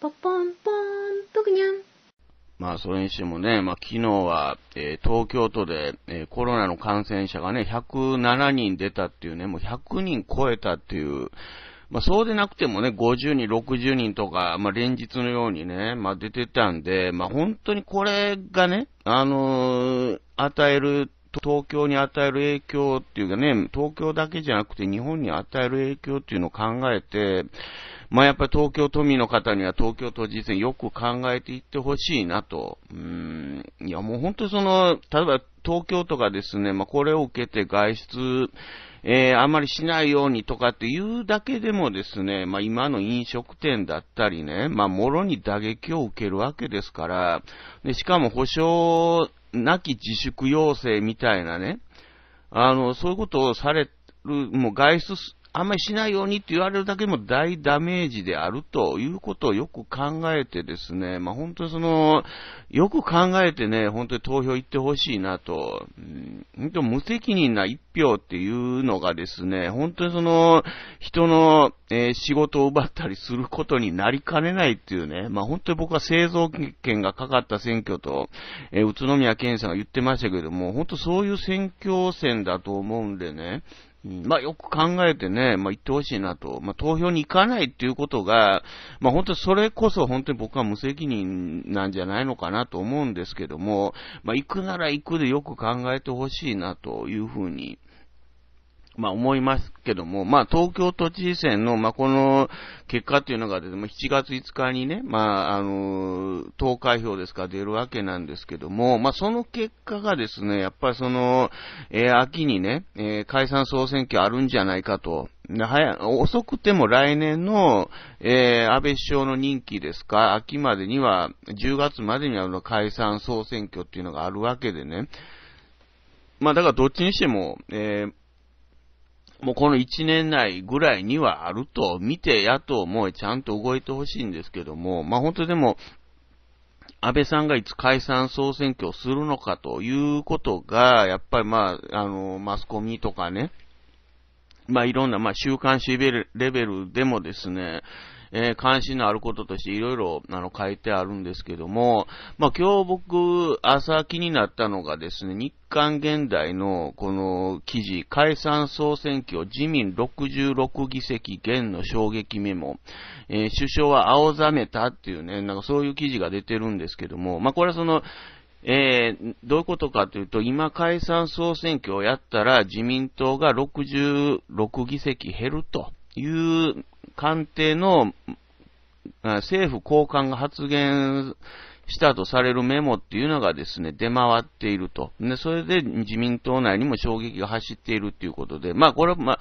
ポポンポン、ぷくにゃん。まあ、それにしてもね、まあ、昨日は、えー、東京都で、えー、コロナの感染者がね、107人出たっていうね、もう100人超えたっていう、まあ、そうでなくてもね、50人、60人とか、まあ、連日のようにね、まあ、出てたんで、まあ、本当にこれがね、あのー、与える、東京に与える影響っていうかね、東京だけじゃなくて日本に与える影響っていうのを考えて、まあ、やっぱり東京都民の方には東京都知事選よく考えていってほしいなと。うん。いや、もう本当その、例えば東京都がですね、まあ、これを受けて外出、えー、あまりしないようにとかっていうだけでもですね、まあ、今の飲食店だったりね、まあ、もろに打撃を受けるわけですから、で、しかも保証なき自粛要請みたいなね、あの、そういうことをされる、もう外出あんまりしないようにって言われるだけでも大ダメージであるということをよく考えてですね、まあ、本当にその、よく考えてね、本当に投票行ってほしいなと、うん、本当無責任な一票っていうのがですね、本当にその、人の、えー、仕事を奪ったりすることになりかねないっていうね、まあ、本当に僕は製造権がかかった選挙と、えー、宇都宮健さんが言ってましたけども、本当そういう選挙戦だと思うんでね、まあ、よく考えてね、まあ、言ってほしいなと。まあ、投票に行かないっていうことが、まあ、本当それこそ本当に僕は無責任なんじゃないのかなと思うんですけども、まあ、行くなら行くでよく考えてほしいなというふうに、まあ思いますけども、まあ東京都知事選の、まあこの結果っていうのがですね、7月5日にね、まああの、投開票ですか出るわけなんですけども、まあその結果がですね、やっぱりその、えー、秋にね、えー、解散総選挙あるんじゃないかと、早、遅くても来年の、えー、安倍首相の任期ですか、秋までには、10月までには解散総選挙っていうのがあるわけでね、まあだからどっちにしても、えーもうこの1年内ぐらいにはあると見て、野党もちゃんと動いてほしいんですけども、まあ本当でも、安倍さんがいつ解散総選挙をするのかということが、やっぱりまあ、あの、マスコミとかね、まあいろんな、まあ週刊誌レベルでもですね、えー、関心のあることとしていろいろ、あの、書いてあるんですけども、まあ、今日僕、朝気になったのがですね、日韓現代のこの記事、解散総選挙、自民66議席減の衝撃メモ、えー、首相は青ざめたっていうね、なんかそういう記事が出てるんですけども、まあ、これはその、えー、どういうことかというと、今解散総選挙をやったら自民党が66議席減るという官邸の政府高官が発言したとされるメモっていうのがですね、出回っていると。で、それで自民党内にも衝撃が走っているっていうことで、まあこれは、まあ、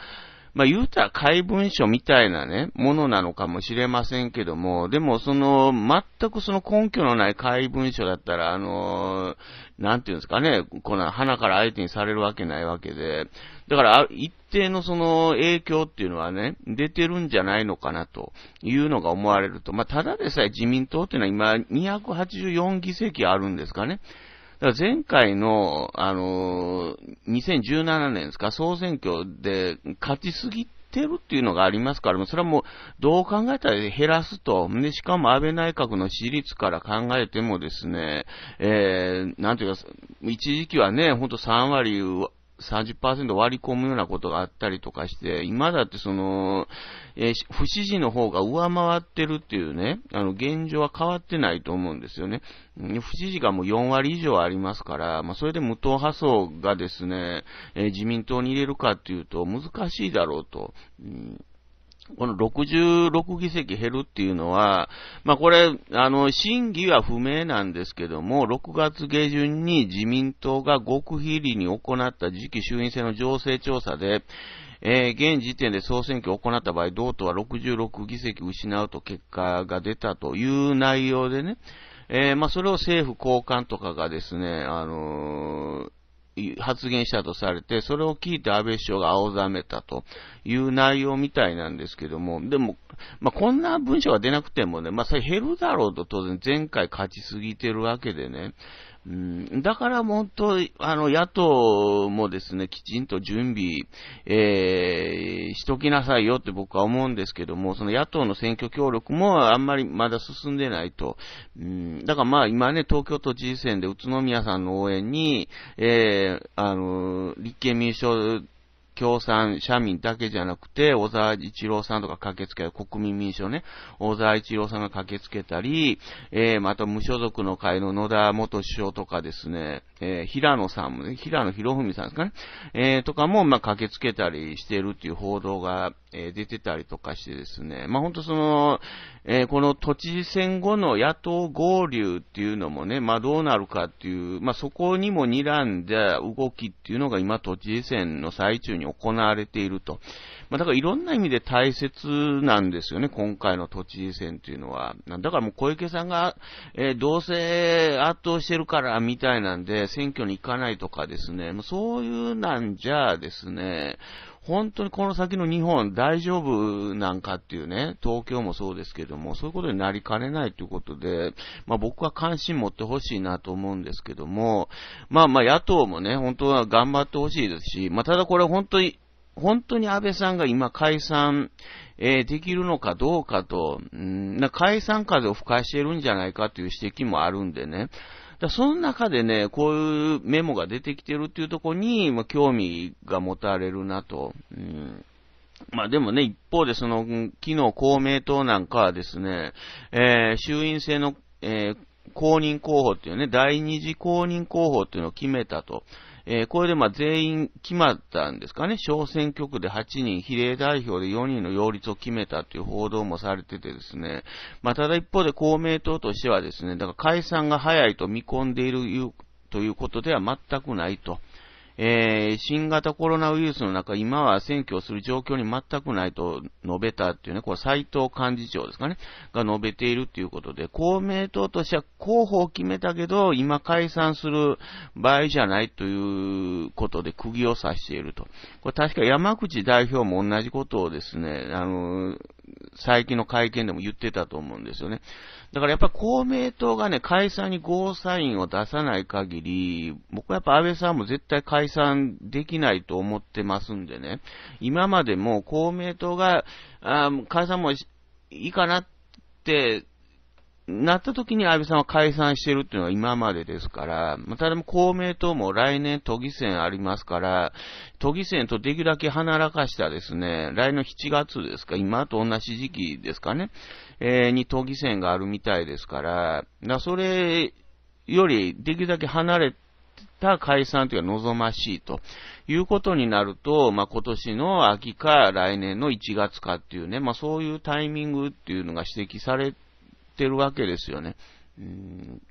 まあ言うたら怪文書みたいなね、ものなのかもしれませんけども、でもその、全くその根拠のない怪文書だったら、あのー、なんていうんですかね、この花から相手にされるわけないわけで、だから一定のその影響っていうのはね、出てるんじゃないのかなというのが思われると、まあただでさえ自民党っていうのは今284議席あるんですかね。だから前回の、あのー、2017年ですか、総選挙で勝ちすぎてるっていうのがありますから、それはもうどう考えたら減らすと。で、しかも安倍内閣の支持率から考えてもですね、えー、なんていうか、一時期はね、ほんと3割30%割り込むようなことがあったりとかして、今だってその、えー、不支持の方が上回ってるっていうね、あの、現状は変わってないと思うんですよね。不支持がもう4割以上ありますから、まあ、それで無党派層がですね、えー、自民党に入れるかっていうと難しいだろうと。うんこの66議席減るっていうのは、まあこれ、あの、審議は不明なんですけども、6月下旬に自民党が極秘裏に行った次期衆院選の情勢調査で、えー、現時点で総選挙を行った場合、同党は66議席失うと結果が出たという内容でね、えー、まあそれを政府高官とかがですね、あのー発言したとされて、それを聞いて安倍首相が青ざめたと。いう内容みたいなんですけども、でも、まあ、こんな文章が出なくてもね、まあ、それ減るだろうと当然前回勝ちすぎてるわけでね、うん、だから本当、あの、野党もですね、きちんと準備、えー、しときなさいよって僕は思うんですけども、その野党の選挙協力もあんまりまだ進んでないと。うん、だからまあ今ね、東京都知事選で宇都宮さんの応援に、えー、あの、立憲民主党共産、社民だけじゃなくて、小沢一郎さんとか駆けつけ、国民民主党ね、小沢一郎さんが駆けつけたり、えー、また無所属の会の野田元首相とかですね、えー、平野さんもね、平野博文さんですかね、えー、とかも、まあ、駆けつけたりしてるっていう報道が、えー、出てたりとかしてですね、まあ、本当その、えー、この都知事選後の野党合流っていうのもね、まあ、どうなるかっていう、まあ、そこにも睨んだ動きっていうのが今、都知事選の最中に行われていると。まあ、だからいろんな意味で大切なんですよね、今回の都知事選というのは。だからもう小池さんが、えー、どうせ圧倒してるからみたいなんで、選挙に行かないとかですね、もうそういうなんじゃですね、本当にこの先の日本大丈夫なんかっていうね、東京もそうですけども、そういうことになりかねないということで、まあ僕は関心持ってほしいなと思うんですけども、まあまあ野党もね、本当は頑張ってほしいですし、まあただこれ本当に本当に安倍さんが今解散、えー、できるのかどうかと、うんな解散風を吹かしてるんじゃないかという指摘もあるんでね。だその中でね、こういうメモが出てきてるっていうところに、まあ、興味が持たれるなと。うんまあでもね、一方でその、昨日公明党なんかはですね、えー、衆院制の、えー、公認候補っていうね、第二次公認候補っていうのを決めたと。えー、これでまあ全員決まったんですかね、小選挙区で8人、比例代表で4人の擁立を決めたという報道もされててですね、まあ、ただ一方で公明党としてはですね、だから解散が早いと見込んでいるということでは全くないと。えー、新型コロナウイルスの中、今は選挙をする状況に全くないと述べたっていうね、これ斎藤幹事長ですかね、が述べているということで、公明党としては候補を決めたけど、今解散する場合じゃないということで釘を刺していると。これ確か山口代表も同じことをですね、あの、最近の会見でも言ってたと思うんですよね。だからやっぱ公明党がね、解散にゴーサインを出さない限り、僕はやっぱ安倍さんも絶対解散できないと思ってますんでね、今までも公明党が、あ解散もいいかなって、なった時に安倍さんは解散してるっていうのは今までですから、またでも公明党も来年都議選ありますから、都議選とできるだけ離らかしたですね、来の7月ですか、今と同じ時期ですかね、えー、に都議選があるみたいですから、だそれよりできるだけ離れた解散というのは望ましいということになると、まあ、今年の秋か来年の1月かっていうね、まあ、そういうタイミングっていうのが指摘されてってるわけですよね。うん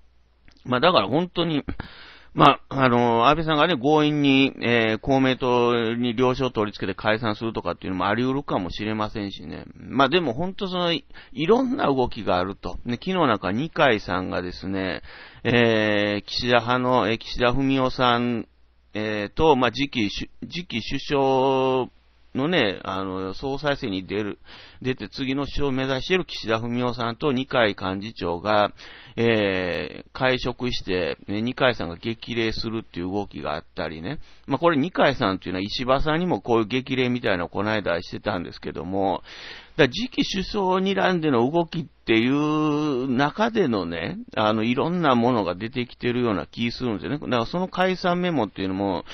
まあだから本当に、まあ、あの、安倍さんがね、強引に、えー、公明党に了承を取り付けて解散するとかっていうのもあり得るかもしれませんしね。まあでも本当そのい、いろんな動きがあると。ね、昨日なんか二階さんがですね、えー、岸田派の、えー、岸田文雄さん、えー、と、まあ次期、次期首相のね、あの、総裁選に出る、出て次の首相を目指している岸田文雄さんと二階幹事長が、えー、会食して、ね、二階さんが激励するっていう動きがあったりね。まあ、これ二階さんっていうのは石破さんにもこういう激励みたいなのをこの間してたんですけども、だ次期首相にらんでの動きっていう中でのね、あの、いろんなものが出てきてるような気するんですよね。だからその解散メモっていうのも、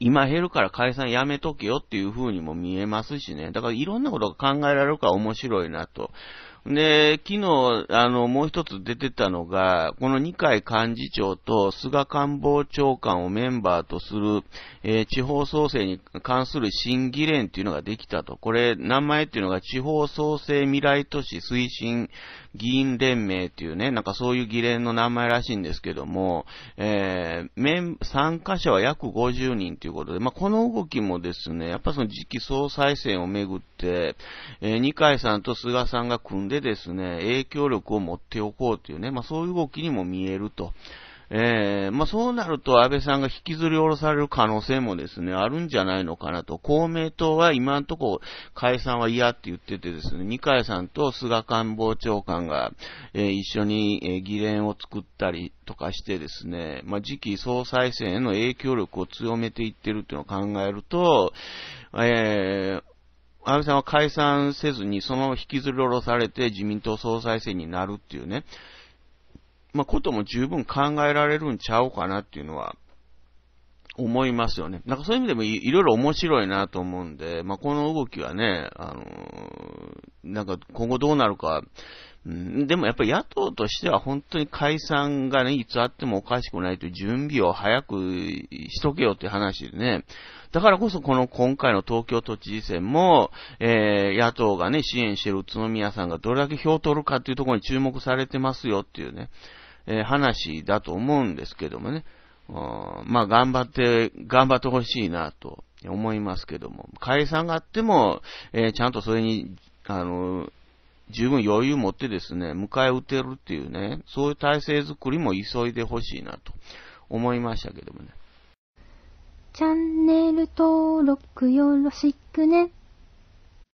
今減るから解散やめとけよっていう風にも見えますしね。だからいろんなことが考えられるから面白いなと。で、昨日、あの、もう一つ出てたのが、この二階幹事長と菅官房長官をメンバーとする、えー、地方創生に関する審議連っていうのができたと。これ、名前っていうのが地方創生未来都市推進議員連盟っていうね、なんかそういう議連の名前らしいんですけども、えー、メン、参加者は約50人ということで、まあ、この動きもですね、やっぱその次期総裁選をめぐって、えー、二階さんと菅さんが組んででですね、影響力を持っておこうというね、まあそういう動きにも見えると。えー、まあそうなると安倍さんが引きずり下ろされる可能性もですね、あるんじゃないのかなと。公明党は今んところ解散は嫌って言っててですね、二階さんと菅官房長官が、えー、一緒に、えー、議連を作ったりとかしてですね、まあ次期総裁選への影響力を強めていってるっていうのを考えると、えー、安倍さんは解散せずに、そのまま引きずり下ろされて自民党総裁選になるっていうね、まあ、ことも十分考えられるんちゃうかなっていうのは、思いますよね。なんかそういう意味でもいろいろ面白いなと思うんで、まあ、この動きはね、あのー、なんか今後どうなるか、うん、でもやっぱり野党としては本当に解散がね、いつあってもおかしくないという準備を早くしとけよという話でね。だからこそこの今回の東京都知事選も、えー、野党がね、支援している宇都宮さんがどれだけ票を取るかというところに注目されてますよっていうね、えー、話だと思うんですけどもね。まあ頑張って、頑張ってほしいなと思いますけども。解散があっても、えー、ちゃんとそれに、あの、十分余裕持ってですね、迎え撃てるっていうね、そういう体制づくりも急いでほしいなと思いましたけどもね。チャンネル登録よろしくね。